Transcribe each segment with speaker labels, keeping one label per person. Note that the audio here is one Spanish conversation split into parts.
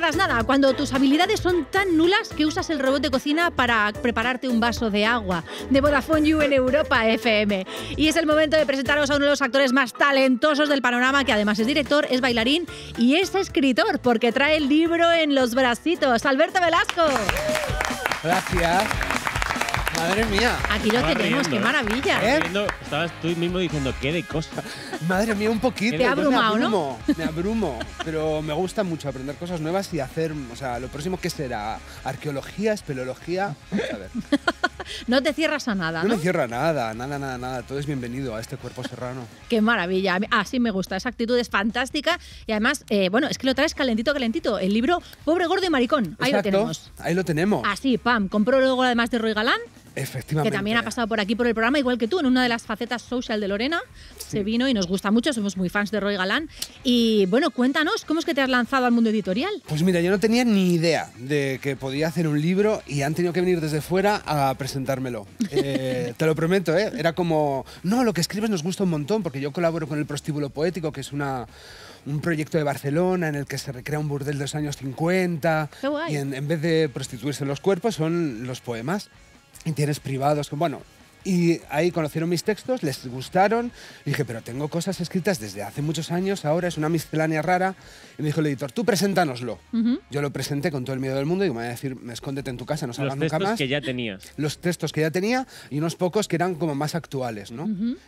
Speaker 1: pierdas nada cuando tus habilidades son tan nulas que usas el robot de cocina para prepararte un vaso de agua. De Vodafone You en Europa FM. Y es el momento de presentaros a uno de los actores más talentosos del panorama, que además es director, es bailarín y es escritor, porque trae el libro en los bracitos. Alberto Velasco.
Speaker 2: Gracias. Madre mía. Aquí lo tenemos, qué ¿eh? maravilla. Estaba estabas tú mismo diciendo, qué de cosas? Madre mía, un poquito. Te me abrumo, ¿no? Me abrumo, pero me gusta mucho aprender cosas nuevas y hacer, o sea, lo próximo que será arqueología, espeleología, vamos a ver.
Speaker 1: no te cierras a nada, ¿no? No me
Speaker 2: cierra nada, nada, nada, nada. Todo es bienvenido a este cuerpo serrano.
Speaker 1: Qué maravilla. Así ah, me gusta, esa actitud es fantástica y además, eh, bueno, es que lo traes calentito, calentito. El libro Pobre, Gordo y Maricón, ahí lo tenemos.
Speaker 2: Ahí lo tenemos.
Speaker 1: Así, ah, pam, compró luego además de Roy Galán que también ha pasado por aquí por el programa, igual que tú, en una de las facetas social de Lorena. Se vino y nos gusta mucho, somos muy fans de Roy Galán. Y bueno, cuéntanos, ¿cómo es que te has lanzado al mundo editorial?
Speaker 2: Pues mira, yo no tenía ni idea de que podía hacer un libro y han tenido que venir desde fuera a presentármelo. Eh, te lo prometo, ¿eh? Era como, no, lo que escribes nos gusta un montón, porque yo colaboro con el Prostíbulo Poético, que es una un proyecto de Barcelona en el que se recrea un burdel de los años 50 y en, vez de prostituirse los cuerpos son los poemas tienes privados, bueno, y ahí conocieron mis textos, les gustaron. dije, pero tengo cosas escritas desde hace muchos años, ahora es una miscelánea rara. Y me dijo el editor, tú preséntanoslo. Yo lo presenté con todo el miedo del mundo y me voy a decir, me escóndete en tu casa, no salgas nunca más. Los textos que ya tenías. Los textos que ya tenía y unos pocos que eran como más actuales,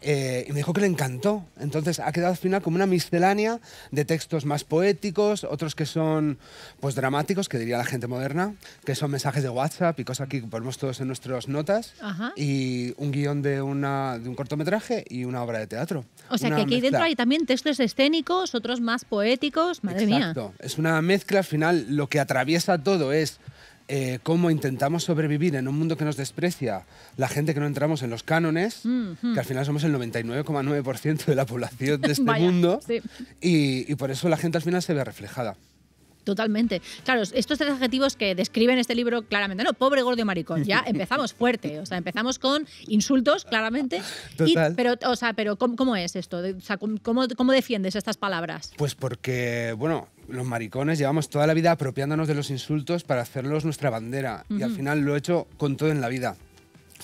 Speaker 2: eh, y me dijo que le encantó. Entonces ha quedado al final como una miscelánea de textos más poéticos, otros que son pues dramáticos, que diría la gente moderna, que son mensajes de WhatsApp y cosas que ponemos todos en nuestras notas. Y un guión de, una, de un cortometraje y una obra de teatro. O sea, que aquí dentro hay
Speaker 1: también textos escénicos, otros más poéticos, madre Exacto.
Speaker 2: Es una mezcla, al final lo que atraviesa todo es eh, cómo intentamos sobrevivir en un mundo que nos desprecia, la gente que no entramos en los cánones, mm-hmm. que al final somos el 99,9% de la población de este mundo, y por eso la gente al final se ve reflejada.
Speaker 1: Totalmente. Claro, estos tres adjetivos que describen este libro claramente, no, pobre gordo maricón, ya empezamos fuerte, o sea, empezamos con insultos claramente. pero, pero ¿cómo, es esto? O sea, ¿cómo, defiendes estas palabras?
Speaker 2: Pues porque, bueno, los maricones llevamos toda la vida apropiándonos de los insultos para hacerlos nuestra bandera y al final lo he hecho con todo en la vida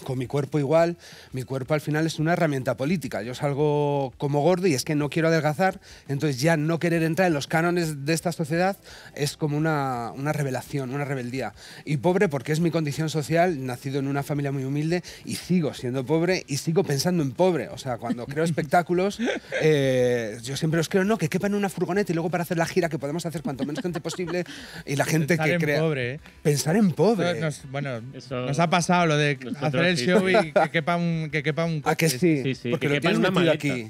Speaker 2: con mi cuerpo igual, mi cuerpo al final es una herramienta política. Yo salgo como gordo y es que no quiero adelgazar, entonces ya no querer entrar en los cánones de esta sociedad es como una, una revelación, una rebeldía. Y pobre porque es mi condición social, nacido en una familia muy humilde y sigo siendo pobre y sigo pensando en pobre. O sea, cuando creo espectáculos, eh, yo siempre los creo, no, que quepan en una furgoneta y luego para hacer la gira que podemos hacer cuanto menos gente posible y la gente pensar que en Pobre, ¿eh? Pensar en pobre. bueno, Eso nos ha pasado lo de el show y que quepa un, que quepa un ¿A ah, que sí? sí, Porque lo tienes una metido aquí.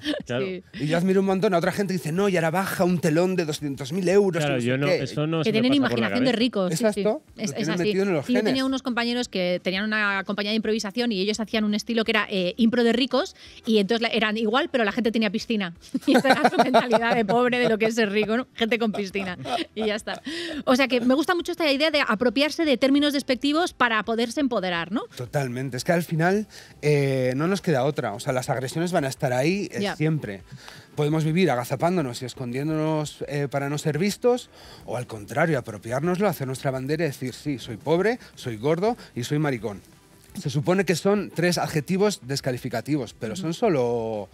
Speaker 2: Y yo admiro un montón. A otra gente dice, no, y ahora baja un telón de 200.000 euros. Claro, yo no, eso no Que tienen imaginación de ricos. Es
Speaker 1: esto. Es, así. yo tenía unos compañeros que tenían una compañía de improvisación y ellos hacían un estilo que era eh, impro de ricos y entonces eran igual, pero la gente tenía piscina. Y esa era su mentalidad de pobre, de lo que es ser rico, ¿no? Gente con piscina. Y ya está. O sea que me gusta mucho esta idea de apropiarse de términos despectivos para poderse empoderar, ¿no?
Speaker 2: Totalmente. Es al final eh, no nos queda otra. O sea, las agresiones van a estar ahí eh, siempre. Podemos vivir agazapándonos y escondiéndonos eh, para no ser vistos, o al contrario, apropiárnoslo, hacer nuestra bandera y decir, sí, soy pobre, soy gordo y soy maricón. Se supone que son tres adjetivos descalificativos, pero son solo o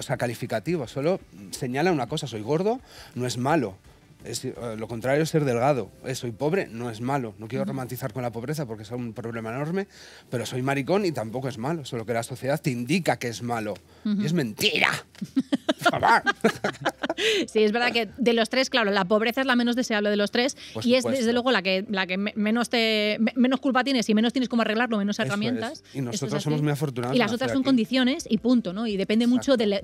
Speaker 2: sea, calificativos, solo señala una cosa, soy gordo, no es malo. Eh, lo contrario es ser delgado. Eh, soy pobre, no es malo. No quiero romantizar con la pobreza porque es un problema enorme, pero soy maricón y tampoco es malo. Solo que la sociedad te indica que es malo. Y es mentira.
Speaker 1: sí, es verdad que de los tres, claro, la pobreza es la menos deseable de los tres y es desde luego la que, la que menos, te, menos culpa tienes y menos tienes cómo arreglarlo, menos herramientas. Y nosotros somos
Speaker 2: muy afortunados. Y las otras son
Speaker 1: condiciones y punto, ¿no? Y depende mucho de la,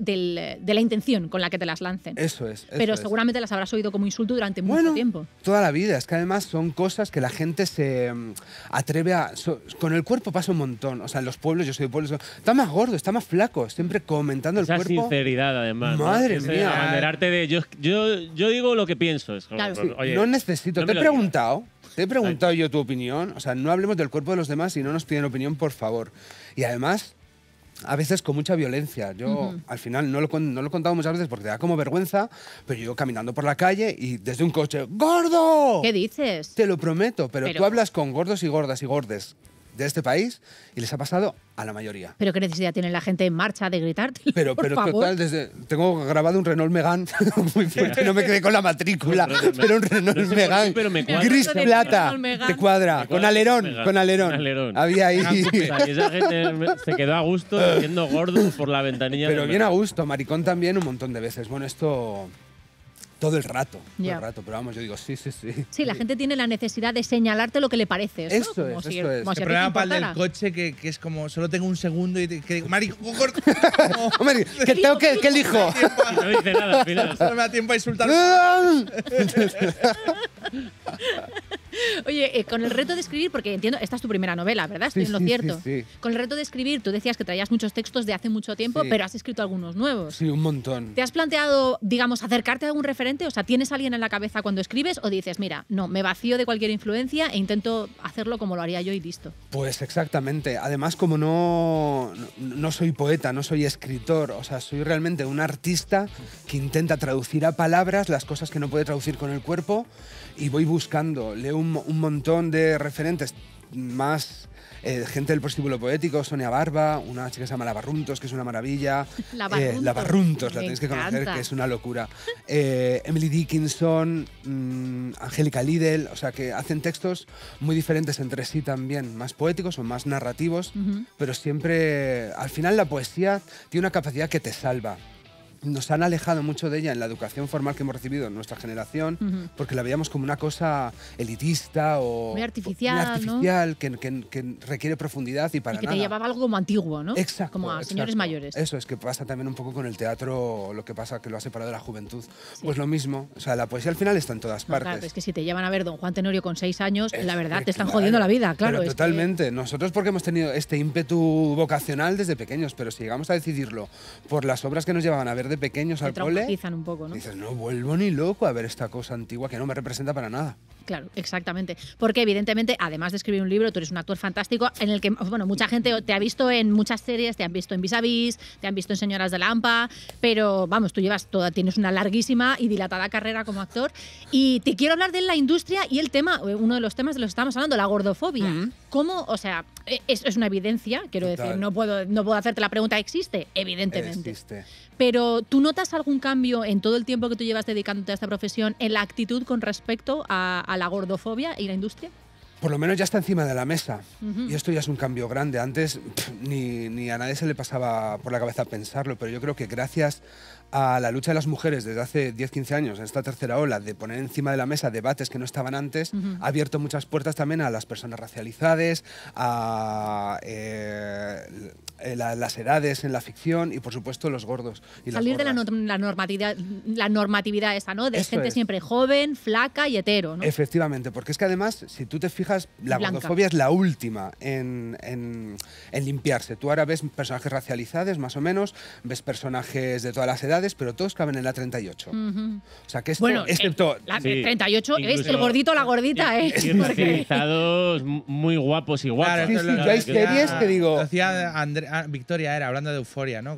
Speaker 1: intención con la que te las lancen. Eso es. pero seguramente las habrás oído como insultos durante mucho bueno, tiempo.
Speaker 2: Toda la vida. Es que además son cosas que la gente se mm, atreve a. con el cuerpo pasa un montón. O sea, en los pueblos, yo soy de pueblos. Está más gordo, está más flaco. Siempre comentando el cuerpo. sinceridad,
Speaker 1: además. Madre mía.
Speaker 2: de. Yo, yo, digo lo que pienso. no necesito. te he preguntado. Te he preguntado yo tu opinión. O sea, no hablemos del cuerpo de los demás y no nos piden opinión, por favor. Y además, a veces con mucha violencia. Yo al final no lo, he contado muchas veces porque te da como vergüenza, pero yo caminando por la calle y desde un coche,
Speaker 1: ¡Gordo! ¿Qué dices?
Speaker 2: Te lo prometo, pero... tú hablas con gordos y gordas y gordes de este país y les ha pasado a la mayoría.
Speaker 1: Pero qué necesidad tiene la gente en marcha de gritarte. Pero, pero
Speaker 2: tengo grabado un Renault megan muy fuerte, no me quedé con la matrícula, pero un Renault gris plata, te cuadra, con alerón, con alerón, Había ahí. Ah, pues esa gente se quedó a gusto, viendo gordo por la ventanilla. Pero bien a gusto, maricón también un montón de veces. Bueno, esto todo el rato, todo el rato. Pero vamos, yo digo, sí, sí, sí.
Speaker 1: Sí, la gente tiene la necesidad de señalarte lo que le parece. Eso, ¿no? es, es. el problema para el del
Speaker 2: coche, que, que, es como, solo tengo un segundo y te, que digo, Mari, ¿qué que elijo. No dice nada, No me da tiempo a insultar.
Speaker 1: Oye, eh, con el reto de escribir, porque entiendo, esta es tu primera novela, ¿verdad? Estoy lo cierto. con el reto de escribir, tú decías que traías muchos textos de hace mucho tiempo, pero has escrito algunos nuevos. Sí,
Speaker 2: un montón.
Speaker 1: ¿Te has planteado, digamos, acercarte a algún referente? O sea, ¿tienes alguien en la cabeza cuando escribes o dices, mira, no, me vacío de cualquier influencia e intento hacerlo como lo haría yo y listo?
Speaker 2: Pues exactamente. Además, como no, no soy poeta, no soy escritor, o sea, soy realmente un artista que intenta traducir a palabras las cosas que no puede traducir con el cuerpo y voy buscando, leo un, montón de referentes más eh, gente del postíbulo poético, Sonia Barba, una chica que se llama Barruntos, que es una maravilla.
Speaker 1: Eh,
Speaker 2: Lavarruntos. la tenéis que conocer, que es una locura. Eh, Emily Dickinson, mm, Angélica Lidl, o sea, que hacen textos muy diferentes entre sí también, más poéticos o más narrativos, pero siempre, al final la poesía tiene una capacidad que te salva nos han alejado mucho de ella en la educación formal que hemos recibido en nuestra generación, porque la veíamos como una cosa elitista o... artificial, que, requiere profundidad y para que te llevaba
Speaker 1: algo como antiguo, ¿no? Exacto. Como a señores mayores. Eso
Speaker 2: es que pasa también un poco con el teatro, lo que pasa que lo ha separado de la juventud. Pues lo mismo, o sea, la poesía al final está en todas partes. Claro, es que
Speaker 1: si te llevan a ver Don Juan Tenorio con seis años, la verdad, te están jodiendo la vida, claro. totalmente.
Speaker 2: Nosotros porque hemos tenido este ímpetu vocacional desde pequeños, pero si llegamos a decidirlo por las obras que nos llevaban a ver de pequeños al cole.
Speaker 1: un poco, ¿no? Dices, no
Speaker 2: vuelvo ni loco a ver esta cosa antigua que no me representa para nada.
Speaker 1: Claro, exactamente. Porque evidentemente, además de escribir un libro, tú eres un actor fantástico en el que, bueno, mucha gente te ha visto en muchas series, te han visto en Vis te han visto en Señoras de la Ampa, pero vamos, tú llevas toda, tienes una larguísima y dilatada carrera como actor. Y te quiero hablar de la industria y el tema, eh, uno de los temas de los que estamos hablando, la gordofobia. ¿Cómo, o sea, e, es, es una evidencia, quiero decir, no puedo, no puedo hacerte la pregunta, ¿existe? Evidentemente. Existe. Pero ¿tú notas algún cambio en todo el tiempo que tú llevas dedicándote a esta profesión en la actitud con respecto a, la gordofobia y la industria?
Speaker 2: por lo menos ya está encima de la mesa. Y esto ya es un cambio grande. Antes ni, ni, a nadie se le pasaba por la cabeza pensarlo, pero yo creo que gracias a la lucha de las mujeres desde hace 10-15 años, en esta tercera ola, de poner encima de la mesa debates que no estaban antes, ha abierto muchas puertas también a las personas racializadas, a eh, eh, las edades en la ficción y, por supuesto, los gordos. Salir de
Speaker 1: la, normatividad, la normatividad esa, ¿no? De gente siempre joven, flaca y hetero, ¿no?
Speaker 2: Efectivamente, porque es que además, si tú te fijas, la gordofobia es la última en, en limpiarse. Tú ahora ves personajes racializados, más o menos, ves personajes de todas las edades, pero todos caben en la 38. O sea, que es bueno, eh, excepto... la 38
Speaker 1: es el gordito la gordita, ¿eh?
Speaker 2: muy guapos y guapos. Claro, sí, sí, hay series que digo... Mm. Ah, Victoria, era hablando de euforia, ¿no?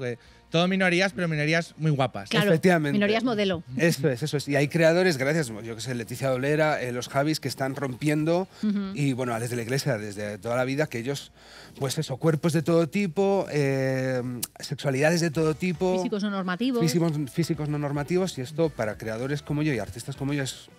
Speaker 2: Todo minorías, pero minorías muy guapas. Claro, Minorías modelo. Eso es, eso es. Y hay creadores, gracias, yo que sé, Leticia Dolera, eh, los Javis, que están rompiendo, y bueno, desde la iglesia, desde toda la vida, que ellos, pues eso, cuerpos de todo tipo, eh, sexualidades de todo tipo. Físicos no normativos. Físicos, físicos no normativos, y esto para creadores como yo y artistas como yo es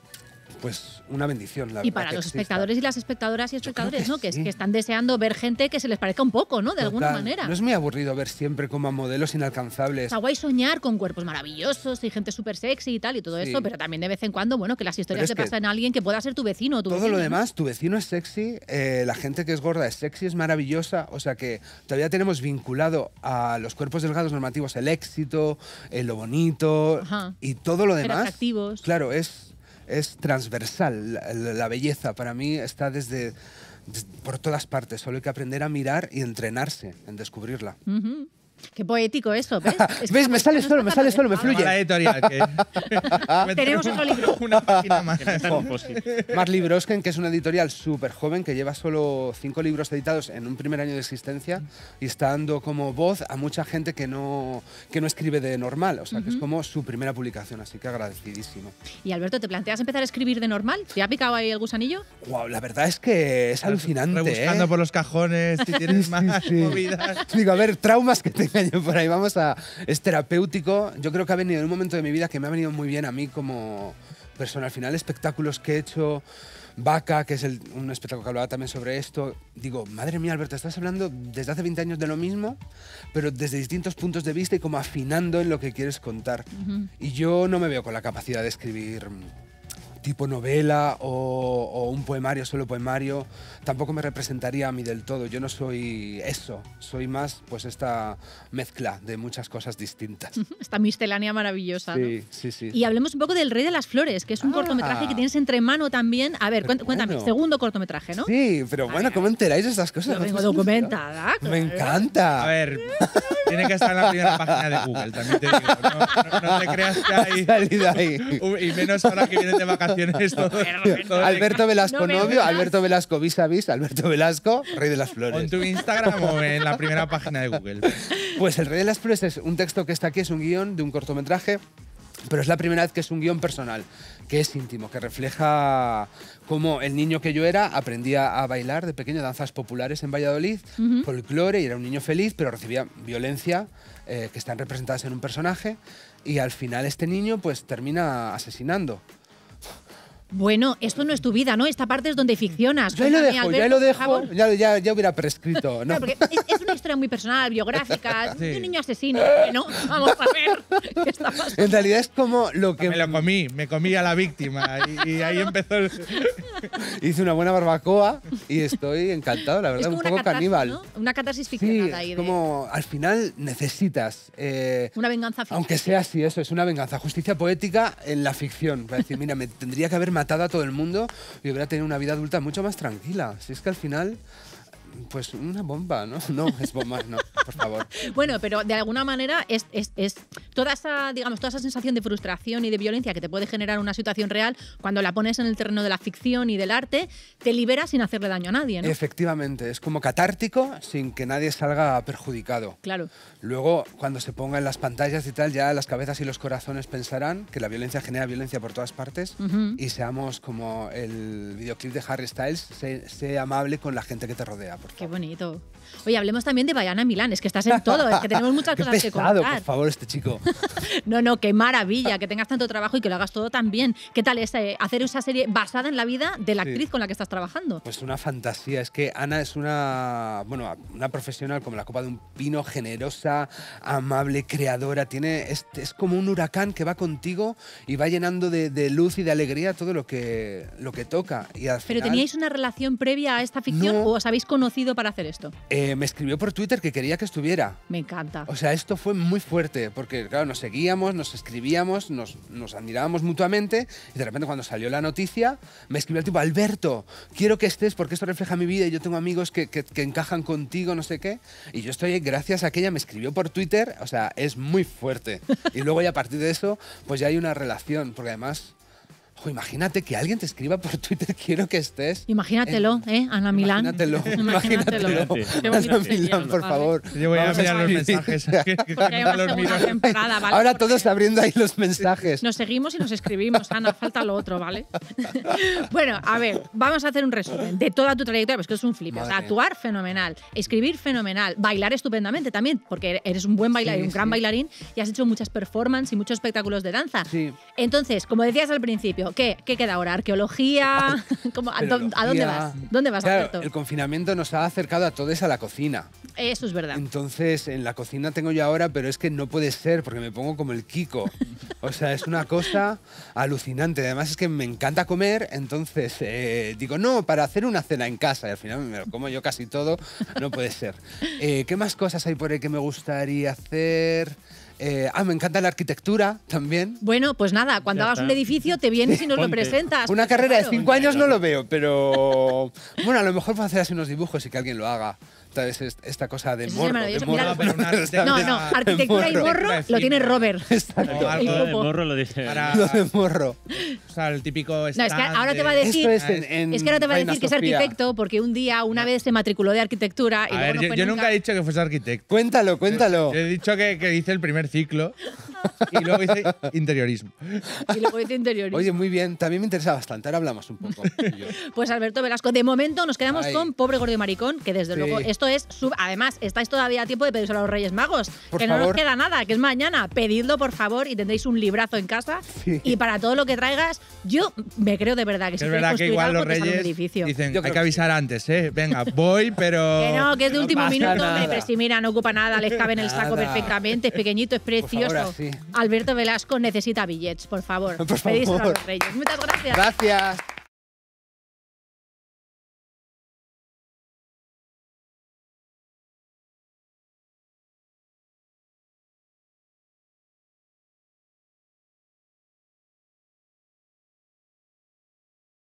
Speaker 2: pues una bendición. La, y para los espectadores
Speaker 1: y las espectadoras y espectadores, ¿no? Que, están deseando ver gente que se les parezca un poco, ¿no? De alguna manera. No es
Speaker 2: muy aburrido ver siempre como a modelos inalcanzables. Está
Speaker 1: guay soñar con cuerpos maravillosos y gente súper sexy y tal y todo eso, pero también de vez en cuando, bueno, que las historias te pasen a alguien que pueda ser tu vecino. todo lo demás,
Speaker 2: tu vecino es sexy, eh, la gente que es gorda es sexy, es maravillosa, o sea que todavía tenemos vinculado a los cuerpos delgados normativos el éxito, eh, lo bonito y todo lo demás. Claro, es es transversal. La, belleza para mí está desde, por todas partes. Solo hay que aprender a mirar y entrenarse en descubrirla.
Speaker 1: Qué poético eso, ¿ves? ¿Ves? Me sale ¿eh? solo, me sale solo, me fluye. La editorial. Que... Tenemos otro libro. Una página más.
Speaker 2: Más libros que es una editorial súper joven que lleva solo cinco libros editados en un primer año de existencia y está dando como voz a mucha gente que no, que no escribe de normal. O sea, que es como su primera publicación, así que agradecidísimo.
Speaker 1: Y Alberto, ¿te planteas empezar a escribir de normal? ¿Te ha picado ahí el gusanillo?
Speaker 2: la verdad es que es alucinante. Rebuscando ¿eh? por los cajones, si tienes más movidas. Digo, a ver, traumas que te por ahí. Vamos a. Es terapéutico. Yo creo que ha venido en un momento de mi vida que me ha venido muy bien a mí como persona. Al final, espectáculos que he hecho. Vaca, que es un espectáculo que hablaba también sobre esto, digo, madre mía, Alberto, estás hablando desde hace 20 años de lo mismo, pero desde distintos puntos de vista y como afinando en lo que quieres contar. Y yo no me veo con la capacidad de escribir tipo novela o, un poemario, solo poemario, tampoco me representaría a mí del todo. Yo no soy eso, soy más pues esta mezcla de muchas cosas distintas.
Speaker 1: esta miscelánea maravillosa. sí, sí. Y hablemos un poco del Rey de las Flores, que es un ah. cortometraje que tienes entre mano también. A ver, cuéntame, segundo cortometraje, ¿no?
Speaker 2: Sí, pero bueno, ¿cómo enteráis de estas cosas? Lo documentada. Me encanta. A ver. Tiene que estar en la primera página de Google, también te No, te creas que hay. ahí. Y menos ahora que vienes de vacaciones todo. Alberto Velasco novio, Alberto Velasco vis a vis, Alberto Velasco, rey de las flores. ¿En tu Instagram o en la primera página de Google? Pues el rey de las flores es un texto que está aquí, es un guión de un cortometraje pero es la primera vez que es un guión personal, que es íntimo, que refleja cómo el niño que yo era aprendía a bailar de pequeño danzas populares en Valladolid, folclore, y era un niño feliz, pero recibía violencia eh, que están representadas en un personaje, y al final este niño pues termina asesinando
Speaker 1: bueno, esto no es tu vida, ¿no? Esta parte es donde ficcionas. Yo lo dejo, ya lo dejo,
Speaker 2: ya, ya, hubiera prescrito. ¿no?
Speaker 1: es, una historia muy personal, biográfica, un niño asesino. ¿no? vamos a ver
Speaker 2: En realidad es como lo que... Me lo comí, me comí a la víctima y, ahí empezó el... Hice una buena barbacoa y estoy encantado, la verdad, un poco caníbal.
Speaker 1: Una catarsis ficcional
Speaker 2: como al final necesitas... Eh, una venganza ficción. Aunque sea así, eso, es una venganza. Justicia poética en la ficción. Para decir, mira, me tendría que haber matado atada a todo el mundo y hubiera tenido una vida adulta mucho más tranquila. Si es que al final pues una bomba, ¿no? No, es bomba, no,
Speaker 1: por favor. bueno, pero de alguna manera es, toda esa, digamos, toda esa sensación de frustración y de violencia que te puede generar una situación real, cuando la pones en el terreno de la ficción y del arte, te libera sin hacerle daño a nadie, ¿no?
Speaker 2: Efectivamente, es como catártico sin que nadie salga perjudicado. Claro. Luego, cuando se ponga en las pantallas y tal, ya las cabezas y los corazones pensarán que la violencia genera violencia por todas partes y seamos como el videoclip de Harry Styles, sé, amable con la gente que te rodea, por
Speaker 1: Qué bonito. Oye, hablemos también de Bayana Milán, es que estás en todo, es que tenemos muchas cosas que contar. por
Speaker 2: favor, este chico.
Speaker 1: no, no, qué maravilla que tengas tanto trabajo y que lo hagas todo tan bien. ¿Qué tal es eh, hacer esa serie basada en la vida de la actriz con la que estás trabajando?
Speaker 2: Pues una fantasía, es que Ana es una, bueno, una profesional como la copa de un pino, generosa, amable, creadora, tiene es, como un huracán que va contigo y va llenando de, luz y de alegría todo lo que lo que toca ¿Pero teníais
Speaker 1: una relación previa a esta ficción o os habéis conocido para hacer esto?
Speaker 2: Eh, eh, me escribió por Twitter que quería que estuviera.
Speaker 1: Me encanta. O
Speaker 2: sea, esto fue muy fuerte, porque claro, nos seguíamos, nos escribíamos, nos, admirábamos mutuamente, y de repente cuando salió la noticia, me escribió el tipo, Alberto, quiero que estés porque esto refleja mi vida y yo tengo amigos que, encajan contigo, no sé qué. Y yo estoy, gracias a que ella me escribió por Twitter, o sea, es muy fuerte. y luego ya a partir de eso, pues ya hay una relación, porque además imagínate que alguien te escriba por Twitter, quiero que estés. Imagínatelo,
Speaker 1: ¿eh? Ana Milán. Imagínatelo, Ana Milán, por favor.
Speaker 2: Yo voy a mirar los mensajes. Ahora todo está abriendo ahí los mensajes.
Speaker 1: Nos seguimos y nos escribimos, Ana, falta lo otro, ¿vale? bueno, a ver, vamos a hacer un resumen de toda tu trayectoria, porque que es un flip. actuar fenomenal, escribir fenomenal, bailar estupendamente también, porque eres un buen bailarín, un gran bailarín y has hecho muchas performances y muchos espectáculos de danza. Sí. Entonces, como decías al principio, ¿qué, queda ahora? ¿Arqueología? ¿Cómo, a, dónde, vas? ¿Dónde vas, El
Speaker 2: confinamiento nos ha acercado a todos a la cocina.
Speaker 1: Eso es verdad.
Speaker 2: Entonces, en la cocina tengo yo ahora, pero es que no puede ser porque me pongo como el Kiko. O sea, es una cosa alucinante. Además, es que me encanta comer, entonces eh, digo, no, para hacer una cena en casa, y al final me lo como yo casi todo, no puede ser. Eh, ¿Qué más cosas hay por ahí que me gustaría hacer? Eh, ah, me encanta la arquitectura también.
Speaker 1: Bueno, pues nada, cuando vas hagas un edificio te vienes y nos lo presentas. Una pues carrera de cinco
Speaker 2: años no lo veo, pero bueno, a lo mejor puedo hacer así unos dibujos y que alguien lo haga. Esta cosa morro. De morro pero una no, no, arquitectura y morro lo tiene Robert.
Speaker 1: Exacto. morro
Speaker 2: lo dice. Para... Lo de morro. O sea, el típico. No, es que ahora te va a decir. Es, que ahora te va a decir que es arquitecto
Speaker 1: porque un día, una vez se matriculó de arquitectura. Y a luego ver, A yo, yo nunca... he
Speaker 2: dicho que fuese arquitecto. Cuéntalo, cuéntalo. he dicho que, que hice el primer ciclo y luego hice interiorismo.
Speaker 1: Y luego hice interiorismo. Oye, muy
Speaker 2: bien. También me interesa bastante. Ahora hablamos un poco.
Speaker 1: pues Alberto Velasco, de momento nos quedamos con Pobre Gordo Maricón, que desde luego es. Sub... Además, estáis todavía a tiempo de pediros a los Reyes Magos. que no nos queda nada, que es mañana. Pedidlo, por favor, y tendréis un librazo en casa. Y para todo lo que traigas, yo me creo de verdad que si es verdad que igual los Reyes dicen, hay
Speaker 2: que avisar antes, ¿eh? Venga, voy, pero. Que no, que es de último minuto,
Speaker 1: si mira, no ocupa nada, les cabe en el saco perfectamente, es pequeñito, es precioso. Alberto Velasco necesita billetes, por favor. Por favor. a los Reyes. Muchas gracias. Gracias.